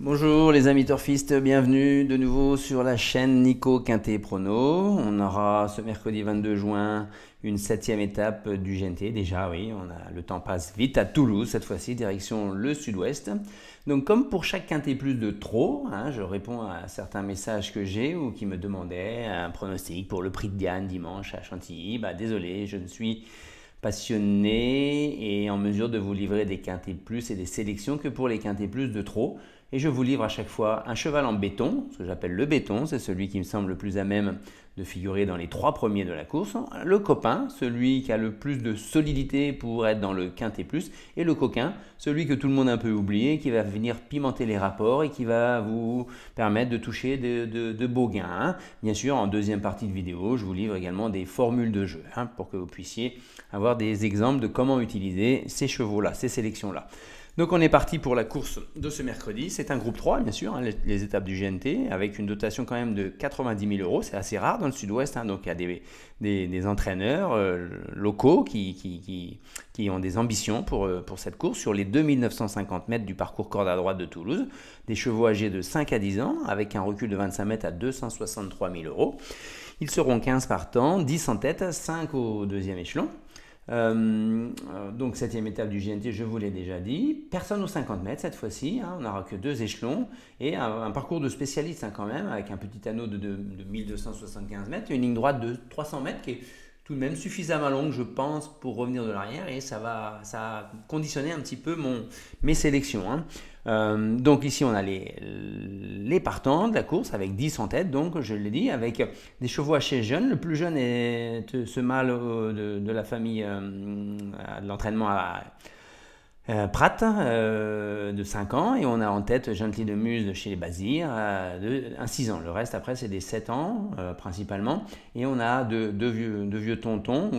Bonjour les amis turfistes, bienvenue de nouveau sur la chaîne Nico Quintet Prono. On aura ce mercredi 22 juin une septième étape du GNT. Déjà, oui, le temps passe vite à Toulouse cette fois-ci, direction le sud-ouest. Donc comme pour chaque Quintet plus de trop, hein, je réponds à certains messages que j'ai ou qui me demandaient un pronostic pour le prix de Diane dimanche à Chantilly. Bah, désolé, je ne suis passionné et en mesure de vous livrer des quintés plus et des sélections que pour les quintés plus de trop et je vous livre à chaque fois un cheval en béton, ce que j'appelle le béton, c'est celui qui me semble le plus à même de figurer dans les trois premiers de la course, le copain, celui qui a le plus de solidité pour être dans le quintet plus, et le coquin, celui que tout le monde a un peu oublié, qui va venir pimenter les rapports et qui va vous permettre de toucher de, beaux gains. Hein. Bien sûr, en deuxième partie de vidéo, je vous livre également des formules de jeu hein, pour que vous puissiez avoir des exemples de comment utiliser ces chevaux-là, ces sélections-là. Donc on est parti pour la course de ce mercredi. C'est un groupe 3, bien sûr, hein, les, étapes du GNT, avec une dotation quand même de 90 000 euros. C'est assez rare dans le sud-ouest. Hein. donc il y a des, entraîneurs euh, locaux qui, qui, ont des ambitions pour, euh, pour cette course sur les 2950 mètres du parcours corde à droite de Toulouse. Des chevaux âgés de 5 à 10 ans, avec un recul de 25 mètres à 263 000 euros. Ils seront 15 partants, 10 en tête, 5 au deuxième échelon. Euh, euh, donc septième étape du GNT, je vous l'ai déjà dit. Personne aux 50 mètres cette fois-ci, hein. on n'aura que deux échelons et un, parcours de spécialiste hein, quand même, avec un petit anneau de, de 1275 mètres et une ligne droite de 300 mètres qui est tout de même suffisamment longue, je pense, pour revenir de l'arrière et ça va, ça conditionner un petit peu mon, mes sélections. Hein. Euh, donc ici, on a les, les partants de la course avec 10 en tête, donc je l'ai dit, avec des chevaux assez jeunes. Le plus jeune est ce mâle de, la famille euh, de l'entraînement à Prat euh, Pratt euh, de 5 ans et on a en tête Gentil de Muse chez les Bazir euh, de 6 ans. Le reste après c'est des 7 ans principalement et on a deux, vieux, vieux tontons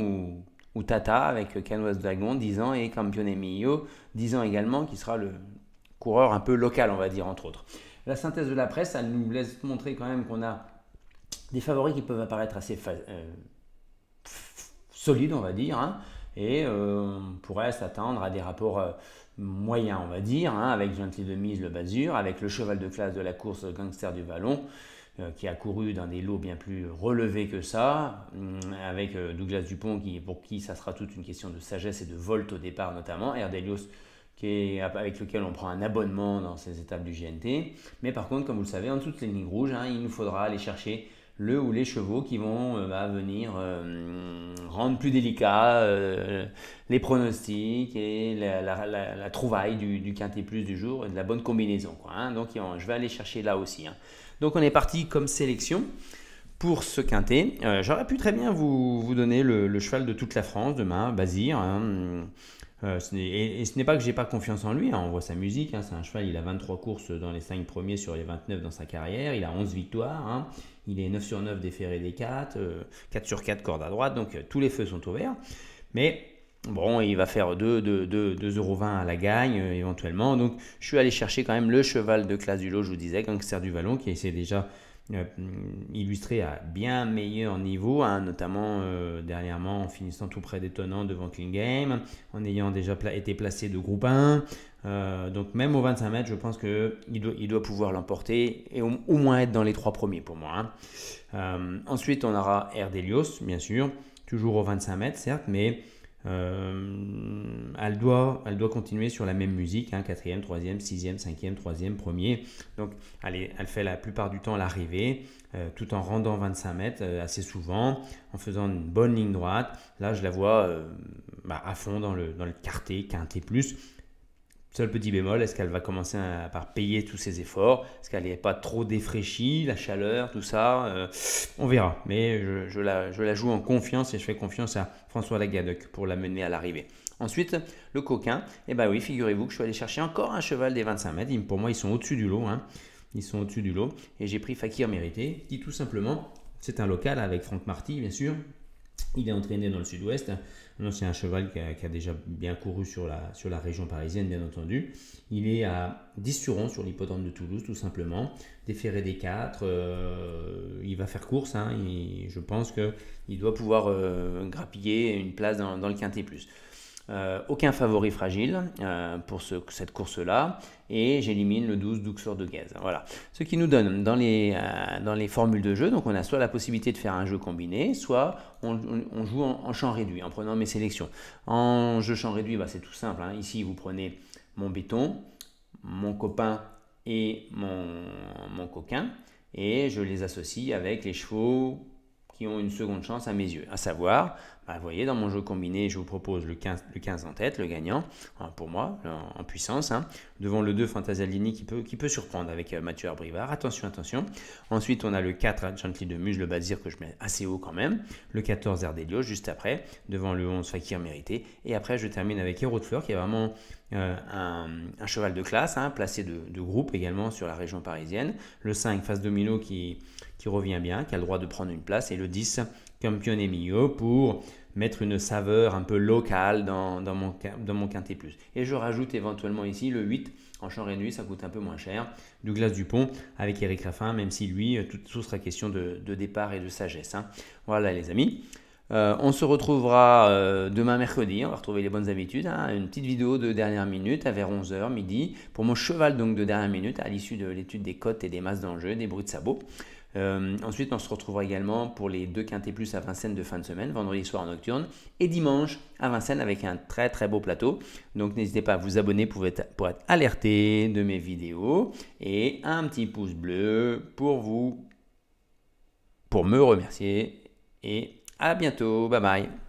ou, Tata avec Canvas Dragon 10 ans et Campione Mio 10 ans également qui sera le coureur un peu local on va dire entre autres. La synthèse de la presse elle nous laisse montrer quand même qu'on a des favoris qui peuvent apparaître assez solides on va dire. Hein et euh, on pourrait s'attendre à des rapports euh, moyens, on va dire, hein, avec Gentil de Mise, le basure, avec le cheval de classe de la course Gangster du Vallon, euh, qui a couru dans des lots bien plus relevés que ça, mm, avec Douglas Dupont, qui, pour qui ça sera toute une question de sagesse et de volte au départ notamment, Erdelios, qui avec lequel on prend un abonnement dans ces étapes du GNT. Mais par contre, comme vous le savez, en dessous les lignes rouges, hein, il nous faudra aller chercher le ou les chevaux qui vont euh, bah, venir euh, rendre plus délicat euh, les pronostics et la, trouvaille du, du, quintet plus du jour et de la bonne combinaison. Quoi, hein. Donc je vais aller chercher là aussi. Hein. Donc on est parti comme sélection. Pour ce quintet, j'aurais pu très bien vous, donner le, cheval de toute la France demain, basir hein. Euh, et, ce n'est pas que j'ai pas confiance en lui, hein. on voit sa musique, hein. c'est un cheval, il a 23 courses dans les 5 premiers sur les 29 dans sa carrière, il a 11 victoires, hein. il est 9 sur 9 des des 4, 4 euh, sur 4 cordes à droite, donc euh, tous les feux sont ouverts. Mais Bon, il va faire 2,20€ à la gagne euh, éventuellement. Donc, je suis allé chercher quand même le cheval de classe du lot, je vous disais, Gangster du Vallon, qui s'est déjà euh, illustré à bien meilleur niveau, hein, notamment euh, dernièrement en finissant tout près d'étonnant devant King Game, en ayant déjà été placé de groupe 1. donc, même au 25 mètres, je pense qu'il doit, il doit pouvoir l'emporter et au, moins être dans les trois premiers pour moi. Hein. ensuite, on aura Erdelios, bien sûr, toujours au 25 mètres, certes, mais euh, elle, doit, elle doit continuer sur la même musique, hein, quatrième, troisième, sixième, cinquième, troisième, premier. Donc elle, elle fait la plupart du temps l'arrivée, euh, tout en rendant 25 mètres euh, assez souvent, en faisant une bonne ligne droite. Là, je la vois bah, à fond dans le, dans le quintet plus. Seul petit bémol, est-ce qu'elle va commencer à, par payer tous ses efforts Est-ce qu'elle n'est pas trop défraîchie La chaleur, tout ça euh, On verra. Mais je, la, joue en confiance et je fais confiance à François Lagadec pour l'amener à l'arrivée. Ensuite, le coquin. Eh bah oui, figurez-vous que je suis allé chercher encore un cheval des 25 mètres. Pour moi, ils sont au-dessus du lot. Hein. Ils sont au-dessus du lot. Et j'ai pris Fakir Mérité, qui tout simplement, c'est un local avec Franck Marty, bien sûr, il est entraîné dans le sud-ouest. C'est un cheval qui a, déjà bien couru sur la, sur la région parisienne, bien entendu. Il est à 10 sur 11 sur l'hippodrome de Toulouse, tout simplement. Déferré des 4. Euh, il va faire course. Hein. je pense qu'il doit pouvoir euh, grappiller une place dans, le Quintet Plus. Euh, aucun favori fragile euh, pour ce, cette course-là et j'élimine le 12 douxeur de gaz. Voilà. Ce qui nous donne dans les, euh, dans les formules de jeu, donc on a soit la possibilité de faire un jeu combiné, soit on, joue en, champ réduit en prenant mes sélections. En jeu champ réduit, bah, c'est tout simple. Hein. Ici, vous prenez mon béton, mon copain et mon, mon coquin et je les associe avec les chevaux qui ont une seconde chance à mes yeux, à savoir bah, vous voyez, dans mon jeu combiné, je vous propose le 15, 15 en tête, le gagnant, hein, pour moi, en, puissance, hein. devant le 2 fantasalini qui peut, qui peut surprendre avec euh, Mathieu Arbivard. Attention, attention. Ensuite, on a le 4 Gentil de Muse, le Bazir que je mets assez haut quand même. Le 14 Ardelio, juste après, devant le 11 Fakir Mérité. Et après, je termine avec Hero de Fleur qui est vraiment euh, un, cheval de classe, hein, placé de, groupe également sur la région parisienne. Le 5 Face Domino qui, qui revient bien, qui a le droit de prendre une place. Et le 10 Campione Mio pour mettre une saveur un peu locale dans, mon, dans mon quintet plus. Et je rajoute éventuellement ici le 8 en champ réduit, ça coûte un peu moins cher. Douglas Dupont avec Eric Raffin, même si lui, euh, tout, tout sera question de, départ et de sagesse. Hein. Voilà les amis. Euh, on se retrouvera euh, demain mercredi, on va retrouver les bonnes habitudes, hein. une petite vidéo de dernière minute à vers 11h midi pour mon cheval donc de dernière minute à l'issue de l'étude des cotes et des masses d'enjeu, des bruits de sabots. Euh, ensuite, on se retrouvera également pour les deux quintés plus à Vincennes de fin de semaine, vendredi soir en nocturne et dimanche à Vincennes avec un très très beau plateau. Donc n'hésitez pas à vous abonner pour être, pour être alerté de mes vidéos et un petit pouce bleu pour vous, pour me remercier et à bientôt, bye bye.